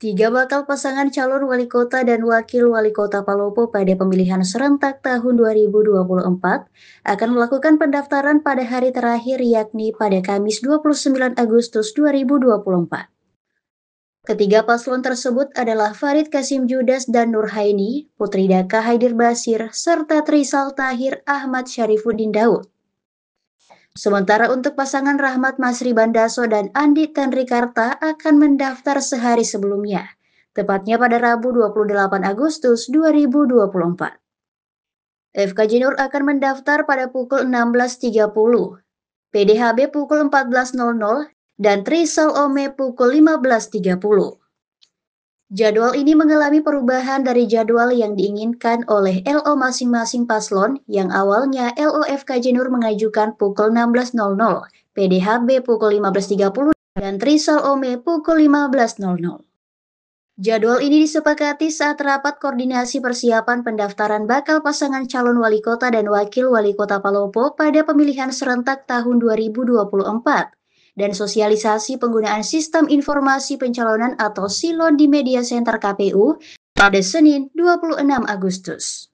Tiga bakal pasangan calon wali kota dan wakil wali kota Palopo pada pemilihan serentak tahun 2024 akan melakukan pendaftaran pada hari terakhir yakni pada Kamis 29 Agustus 2024. Ketiga paslon tersebut adalah Farid Kasim Judas dan Nur Haini, Putri Daka Haidir Basir, serta Trisal Tahir Ahmad Syarifuddin Daud. Sementara untuk pasangan Rahmat Masri Bandaso dan Andi Tenrikarta akan mendaftar sehari sebelumnya, tepatnya pada Rabu 28 Agustus 2024. Fk Junior akan mendaftar pada pukul 16.30, PDHB pukul 14.00, dan Trisal Ome pukul 15.30. Jadwal ini mengalami perubahan dari jadwal yang diinginkan oleh LO masing-masing paslon yang awalnya LO FK Jenur mengajukan pukul 16.00, PDHB pukul 15.30, dan Trisol Ome pukul 15.00. Jadwal ini disepakati saat rapat koordinasi persiapan pendaftaran bakal pasangan calon wali kota dan wakil wali kota Palopo pada pemilihan serentak tahun 2024 dan sosialisasi penggunaan sistem informasi pencalonan atau SILON di Media Center KPU pada Senin 26 Agustus.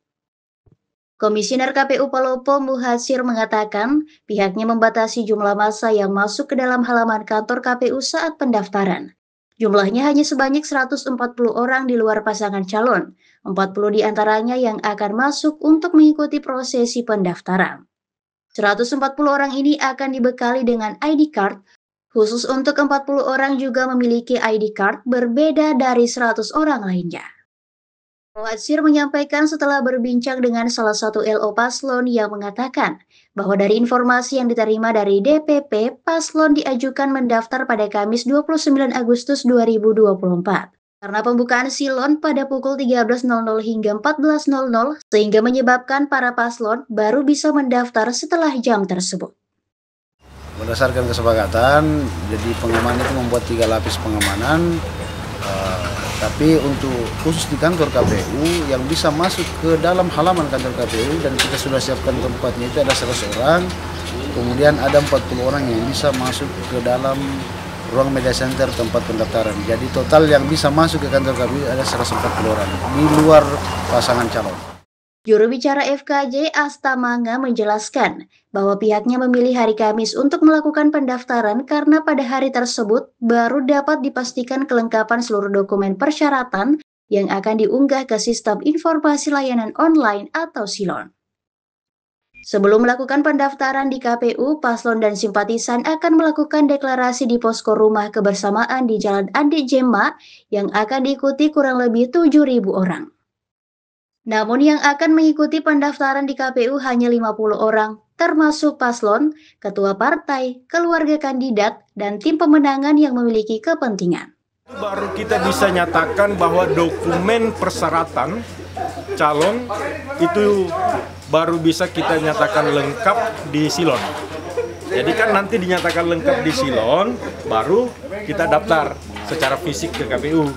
Komisioner KPU Palopo Muhasir mengatakan pihaknya membatasi jumlah masa yang masuk ke dalam halaman kantor KPU saat pendaftaran. Jumlahnya hanya sebanyak 140 orang di luar pasangan calon, 40 diantaranya yang akan masuk untuk mengikuti prosesi pendaftaran. 140 orang ini akan dibekali dengan ID card Khusus untuk 40 orang juga memiliki ID card berbeda dari 100 orang lainnya. Muatsir menyampaikan setelah berbincang dengan salah satu LO Paslon yang mengatakan bahwa dari informasi yang diterima dari DPP, Paslon diajukan mendaftar pada Kamis 29 Agustus 2024. Karena pembukaan silon pada pukul 13.00 hingga 14.00 sehingga menyebabkan para paslon baru bisa mendaftar setelah jam tersebut berdasarkan kesepakatan jadi pengamanan itu membuat tiga lapis pengamanan uh, tapi untuk khusus di kantor KPU yang bisa masuk ke dalam halaman kantor KPU dan kita sudah siapkan tempatnya itu ada 100 orang kemudian ada 40 orang yang bisa masuk ke dalam ruang media center tempat pendaftaran jadi total yang bisa masuk ke kantor KPU ada 140 orang di luar pasangan calon Juru bicara FKJ Astamanga menjelaskan bahwa pihaknya memilih hari Kamis untuk melakukan pendaftaran karena pada hari tersebut baru dapat dipastikan kelengkapan seluruh dokumen persyaratan yang akan diunggah ke sistem informasi layanan online atau Silon. Sebelum melakukan pendaftaran di KPU, paslon dan simpatisan akan melakukan deklarasi di posko rumah kebersamaan di Jalan Andi Jema yang akan diikuti kurang lebih 7.000 orang. Namun yang akan mengikuti pendaftaran di KPU hanya 50 orang, termasuk paslon, ketua partai, keluarga kandidat, dan tim pemenangan yang memiliki kepentingan. Baru kita bisa nyatakan bahwa dokumen persyaratan calon itu baru bisa kita nyatakan lengkap di Silon. Jadi kan nanti dinyatakan lengkap di Silon, baru kita daftar secara fisik ke KPU.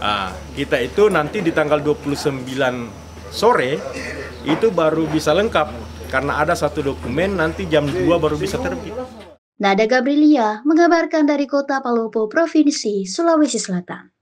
Nah, kita itu nanti di tanggal 29 sore itu baru bisa lengkap karena ada satu dokumen nanti jam 2 baru bisa terbit. Nada Gabrielia mengabarkan dari kota Palopo, Provinsi Sulawesi Selatan.